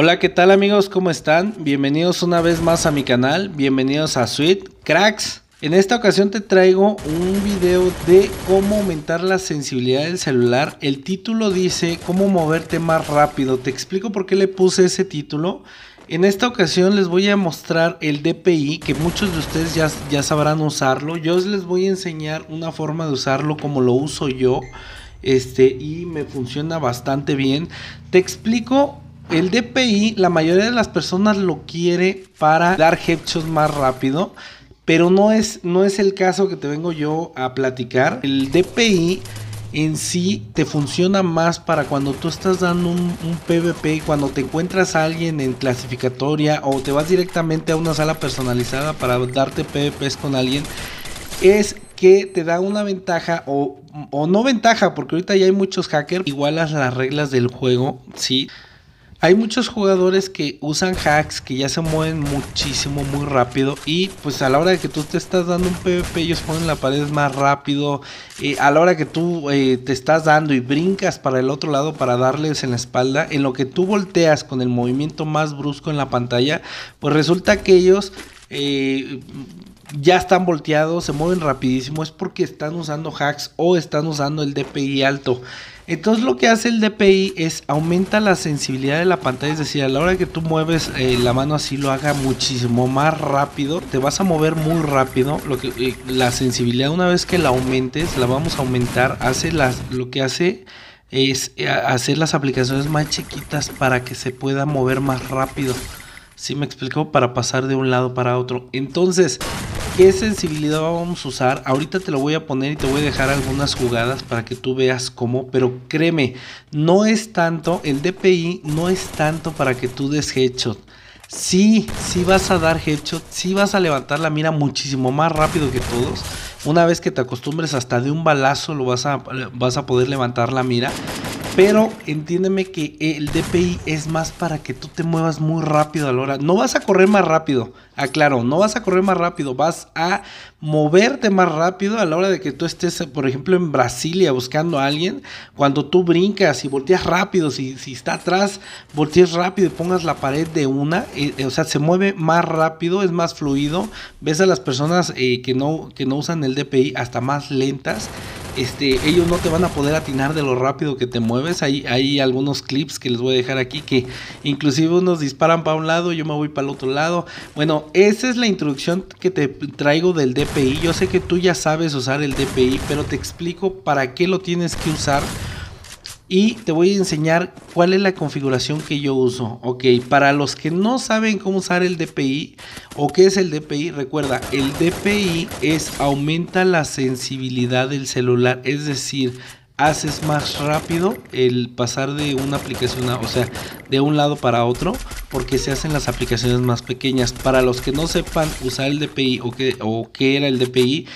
Hola, ¿qué tal amigos? ¿Cómo están? Bienvenidos una vez más a mi canal, bienvenidos a sweet Cracks. En esta ocasión te traigo un video de cómo aumentar la sensibilidad del celular. El título dice cómo moverte más rápido. Te explico por qué le puse ese título. En esta ocasión les voy a mostrar el DPI que muchos de ustedes ya, ya sabrán usarlo. Yo les voy a enseñar una forma de usarlo como lo uso yo. Este, y me funciona bastante bien. Te explico el DPI, la mayoría de las personas lo quiere para dar headshots más rápido, pero no es, no es el caso que te vengo yo a platicar. El DPI en sí te funciona más para cuando tú estás dando un, PvP, cuando te encuentras a alguien en clasificatoria o te vas directamente a una sala personalizada para darte PvPs con alguien, es que te da una ventaja o, o no ventaja, porque ahorita ya hay muchos hackers, igualas las reglas del juego, ¿sí? Hay muchos jugadores que usan hacks que ya se mueven muchísimo, muy rápido. Y pues a la hora de que tú te estás dando un PvP, ellos ponen la pared más rápido. Eh, a la hora que tú eh, te estás dando y brincas para el otro lado para darles en la espalda, en lo que tú volteas con el movimiento más brusco en la pantalla, pues resulta que ellos... Eh, ya están volteados, se mueven rapidísimo, es porque están usando hacks o están usando el DPI alto. Entonces lo que hace el DPI es aumenta la sensibilidad de la pantalla, es decir, a la hora que tú mueves eh, la mano así lo haga muchísimo más rápido, te vas a mover muy rápido, lo que, eh, la sensibilidad una vez que la aumentes, la vamos a aumentar, hace las, lo que hace es eh, hacer las aplicaciones más chiquitas para que se pueda mover más rápido. Si ¿Sí me explico, para pasar de un lado para otro. Entonces, qué sensibilidad vamos a usar. Ahorita te lo voy a poner y te voy a dejar algunas jugadas para que tú veas cómo. Pero créeme, no es tanto, el DPI no es tanto para que tú des headshot. Sí, sí vas a dar headshot, sí vas a levantar la mira muchísimo más rápido que todos. Una vez que te acostumbres hasta de un balazo lo vas a, vas a poder levantar la mira. Pero entiéndeme que el DPI es más para que tú te muevas muy rápido a la hora. No vas a correr más rápido, aclaro, no vas a correr más rápido, vas a moverte más rápido a la hora de que tú estés, por ejemplo, en Brasilia buscando a alguien. Cuando tú brincas y volteas rápido, si, está atrás, volteas rápido y pongas la pared de una, eh, eh, o sea, se mueve más rápido, es más fluido. Ves a las personas eh, que, no, que no usan el DPI hasta más lentas este, ellos no te van a poder atinar de lo rápido que te mueves. Hay, hay algunos clips que les voy a dejar aquí que inclusive unos disparan para un lado, yo me voy para el otro lado. Bueno, esa es la introducción que te traigo del DPI. Yo sé que tú ya sabes usar el DPI, pero te explico para qué lo tienes que usar y te voy a enseñar cuál es la configuración que yo uso. Ok, para los que no saben cómo usar el DPI o qué es el DPI, recuerda, el DPI es aumenta la sensibilidad del celular, es decir, haces más rápido el pasar de una aplicación, a, o sea, de un lado para otro, porque se hacen las aplicaciones más pequeñas. Para los que no sepan usar el DPI o qué, o qué era el DPI,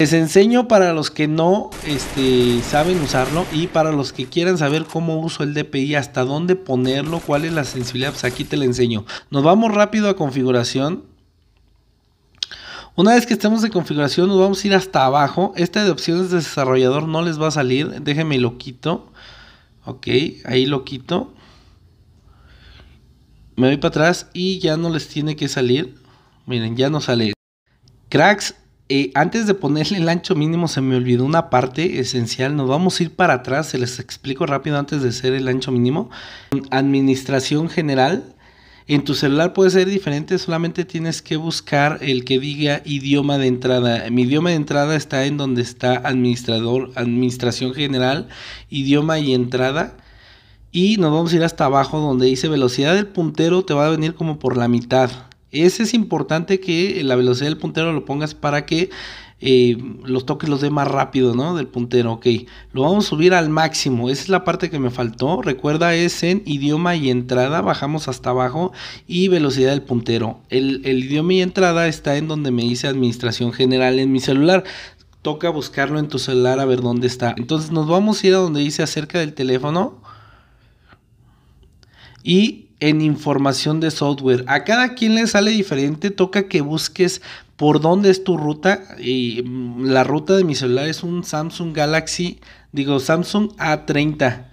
les enseño para los que no este, saben usarlo y para los que quieran saber cómo uso el DPI, hasta dónde ponerlo, cuál es la sensibilidad, pues aquí te lo enseño. Nos vamos rápido a configuración. Una vez que estemos en configuración nos vamos a ir hasta abajo. Esta de opciones de desarrollador no les va a salir. Déjenme lo quito. Ok, ahí lo quito. Me voy para atrás y ya no les tiene que salir. Miren, ya no sale. Cracks eh, antes de ponerle el ancho mínimo se me olvidó una parte esencial. Nos vamos a ir para atrás, se les explico rápido antes de hacer el ancho mínimo. Administración general. En tu celular puede ser diferente, solamente tienes que buscar el que diga idioma de entrada. Mi idioma de entrada está en donde está administrador, administración general, idioma y entrada. Y nos vamos a ir hasta abajo donde dice velocidad del puntero, te va a venir como por la mitad ese es importante que la velocidad del puntero lo pongas para que eh, los toques los dé más rápido, ¿no? Del puntero, ok. Lo vamos a subir al máximo. Esa es la parte que me faltó. Recuerda, es en idioma y entrada. Bajamos hasta abajo y velocidad del puntero. El, el idioma y entrada está en donde me dice administración general en mi celular toca buscarlo en tu celular a ver dónde está. Entonces nos vamos a ir a donde dice acerca del teléfono. Y en información de software. A cada quien le sale diferente, toca que busques por dónde es tu ruta. Y mm, la ruta de mi celular es un Samsung Galaxy, digo Samsung A30.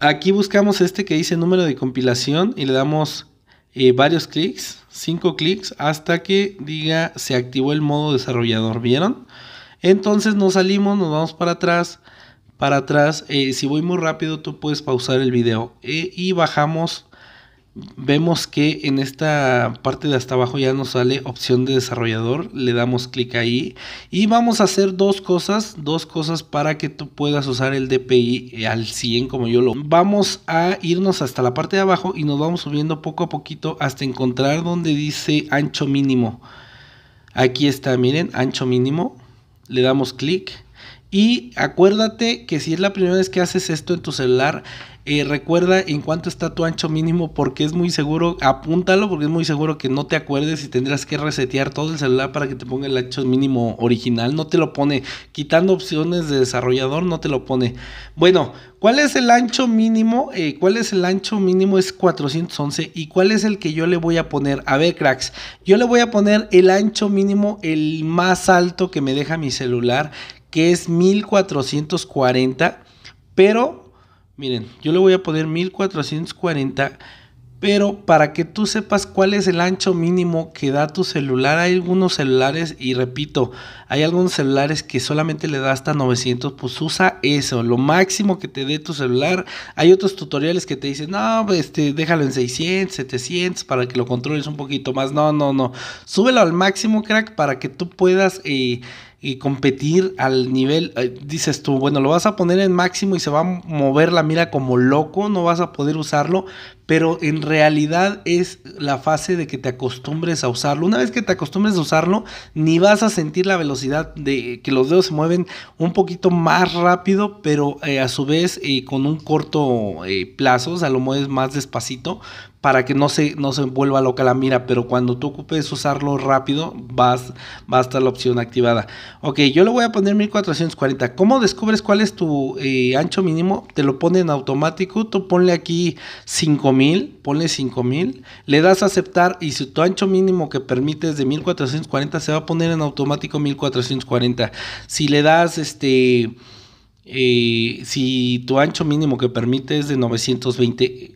Aquí buscamos este que dice número de compilación y le damos eh, varios clics, 5 clics, hasta que diga se activó el modo desarrollador. ¿Vieron? Entonces nos salimos, nos vamos para atrás para atrás. Eh, si voy muy rápido, tú puedes pausar el video. Eh, y bajamos. Vemos que en esta parte de hasta abajo ya nos sale opción de desarrollador. Le damos clic ahí. Y vamos a hacer dos cosas. Dos cosas para que tú puedas usar el DPI eh, al 100 como yo lo. Vamos a irnos hasta la parte de abajo y nos vamos subiendo poco a poquito hasta encontrar donde dice ancho mínimo. Aquí está, miren, ancho mínimo. Le damos clic y acuérdate que si es la primera vez que haces esto en tu celular, eh, recuerda en cuánto está tu ancho mínimo porque es muy seguro, apúntalo porque es muy seguro que no te acuerdes y tendrás que resetear todo el celular para que te ponga el ancho mínimo original. No te lo pone, quitando opciones de desarrollador, no te lo pone. Bueno, ¿cuál es el ancho mínimo? Eh, ¿Cuál es el ancho mínimo? Es 411 y cuál es el que yo le voy a poner. A ver, cracks, yo le voy a poner el ancho mínimo, el más alto que me deja mi celular que es 1440, pero miren, yo le voy a poner 1440 pero para que tú sepas cuál es el ancho mínimo que da tu celular, hay algunos celulares, y repito, hay algunos celulares que solamente le da hasta 900, pues usa eso, lo máximo que te dé tu celular. Hay otros tutoriales que te dicen, no, pues, este, déjalo en 600, 700, para que lo controles un poquito más. No, no, no, súbelo al máximo, crack, para que tú puedas... Eh, eh, competir al nivel, eh, dices tú, bueno, lo vas a poner en máximo y se va a mover la mira como loco, no vas a poder usarlo, pero en realidad es la fase de que te acostumbres a usarlo. Una vez que te acostumbres a usarlo, ni vas a sentir la velocidad de que los dedos se mueven un poquito más rápido, pero eh, a su vez eh, con un corto eh, plazo, o sea, lo mueves más despacito, para que no se, no se vuelva loca la mira, pero cuando tú ocupes usarlo rápido, vas, va a estar la opción activada. Ok, yo le voy a poner 1440. ¿Cómo descubres cuál es tu eh, ancho mínimo? Te lo pone en automático, tú ponle aquí 5000, ponle 5000, le das a aceptar y si tu ancho mínimo que permite es de 1440, se va a poner en automático 1440. Si le das este... Eh, si tu ancho mínimo que permite es de 920,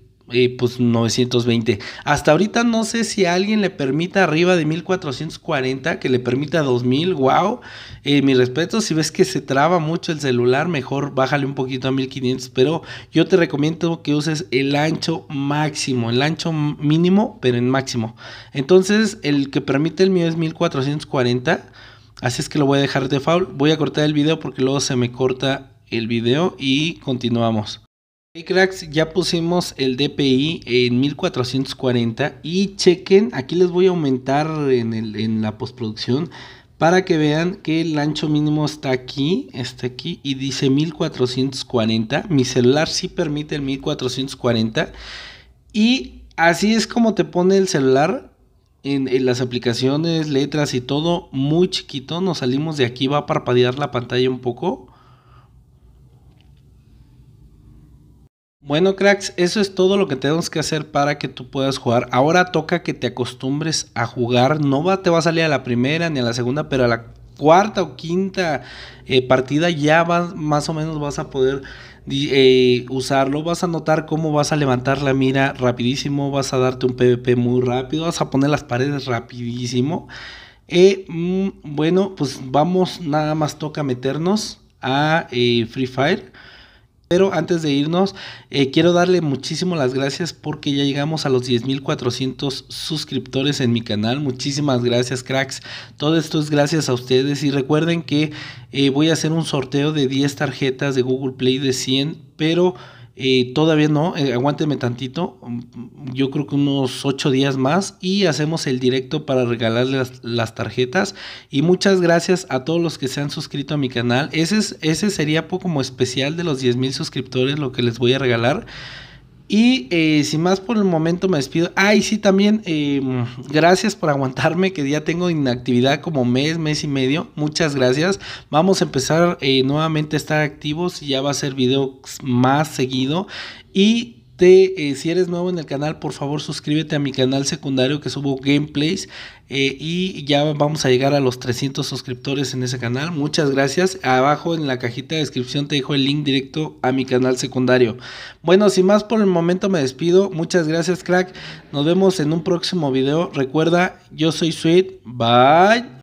pues 920. Hasta ahorita no sé si alguien le permita arriba de 1440, que le permita 2000, wow. Eh, mi respeto, si ves que se traba mucho el celular, mejor bájale un poquito a 1500, pero yo te recomiendo que uses el ancho máximo, el ancho mínimo, pero en máximo. Entonces, el que permite el mío es 1440, así es que lo voy a dejar de default. Voy a cortar el video porque luego se me corta el video y continuamos. Hey cracks, ya pusimos el DPI en 1440 y chequen, aquí les voy a aumentar en, la postproducción para que vean que el ancho mínimo está aquí, está aquí y dice 1440. Mi celular sí permite el 1440 y así es como te pone el celular en, las aplicaciones, letras y todo muy chiquito. Nos salimos de aquí, va a parpadear la pantalla un poco. Bueno, cracks, eso es todo lo que tenemos que hacer para que tú puedas jugar. Ahora toca que te acostumbres a jugar. No va, te va a salir a la primera ni a la segunda, pero a la cuarta o quinta eh, partida ya más o menos vas a poder eh, usarlo. Vas a notar cómo vas a levantar la mira rapidísimo, vas a darte un PvP muy rápido, vas a poner las paredes rapidísimo. Eh, mm, bueno, pues vamos, nada más toca meternos a eh, Free Fire. Pero antes de irnos, eh, quiero darle muchísimas las gracias porque ya llegamos a los 10.400 suscriptores en mi canal. Muchísimas gracias, cracks. Todo esto es gracias a ustedes. Y recuerden que eh, voy a hacer un sorteo de 10 tarjetas de Google Play de 100, pero eh, todavía no, eh, aguánteme tantito, mm, yo creo que unos ocho días más y hacemos el directo para regalarles las, tarjetas. Y muchas gracias a todos los que se han suscrito a mi canal. Ese, es, ese sería como especial de los 10.000 mil suscriptores lo que les voy a regalar. Y eh, sin más por el momento me despido. Ay, sí, también eh, gracias por aguantarme, que ya tengo inactividad como mes, mes y medio. Muchas gracias. Vamos a empezar eh, nuevamente a estar activos. Ya va a ser video más seguido. Y eh, si eres nuevo en el canal, por favor suscríbete a mi canal secundario que subo gameplays eh, y ya vamos a llegar a los 300 suscriptores en ese canal. Muchas gracias. Abajo en la cajita de descripción te dejo el link directo a mi canal secundario. Bueno, sin más por el momento me despido. Muchas gracias, crack. Nos vemos en un próximo video. Recuerda, yo soy Sweet. Bye.